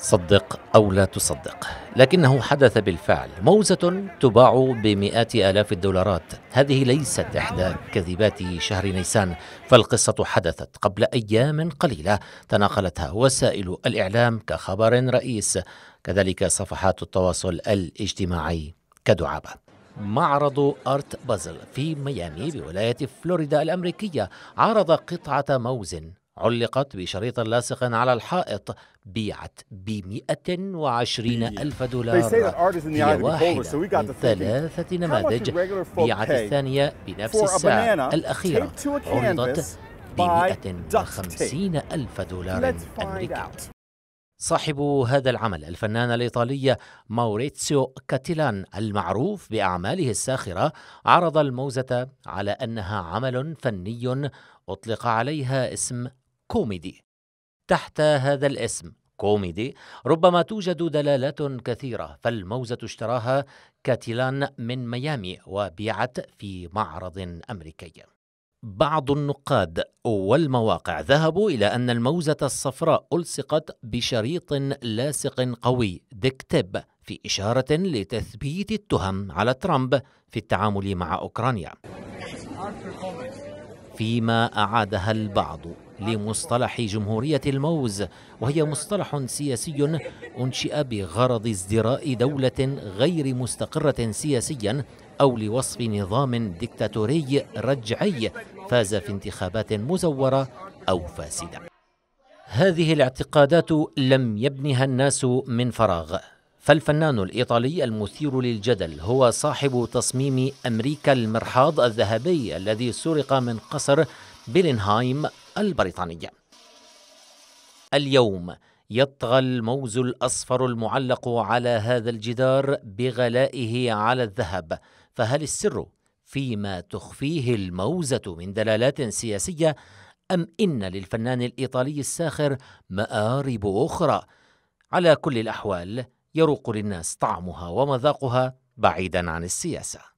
صدق أو لا تصدق لكنه حدث بالفعل موزة تباع بمئات آلاف الدولارات هذه ليست إحدى كذبات شهر نيسان فالقصة حدثت قبل أيام قليلة تناقلتها وسائل الإعلام كخبر رئيس كذلك صفحات التواصل الاجتماعي كدعابه معرض أرت بازل في ميامي بولاية فلوريدا الأمريكية عرض قطعة موز علقت بشريط لاصق على الحائط بيعت ب 120 ألف دولار هي واحدة من ثلاثة نماذج بيعت الثانية بنفس السعر الأخيرة عرضت ب 150 ألف دولار أمريكي صاحب هذا العمل الفنان الإيطالي موريتسيو كاتيلان المعروف بأعماله الساخرة عرض الموزة على أنها عمل فني أطلق عليها اسم كوميدي تحت هذا الاسم كوميدي ربما توجد دلالات كثيرة فالموزة اشتراها كاتيلان من ميامي وبيعت في معرض أمريكي بعض النقاد والمواقع ذهبوا إلى أن الموزة الصفراء ألصقت بشريط لاصق قوي ديكتيب في إشارة لتثبيت التهم على ترامب في التعامل مع أوكرانيا فيما أعادها البعض لمصطلح جمهورية الموز وهي مصطلح سياسي أنشئ بغرض ازدراء دولة غير مستقرة سياسيا أو لوصف نظام دكتاتوري رجعي فاز في انتخابات مزورة أو فاسدة هذه الاعتقادات لم يبنها الناس من فراغ فالفنان الإيطالي المثير للجدل هو صاحب تصميم أمريكا المرحاض الذهبي الذي سرق من قصر بيلنهايم البريطانية اليوم يطغى الموز الأصفر المعلق على هذا الجدار بغلائه على الذهب فهل السر فيما تخفيه الموزة من دلالات سياسية أم إن للفنان الإيطالي الساخر مآرب أخرى؟ على كل الأحوال يروق للناس طعمها ومذاقها بعيدا عن السياسه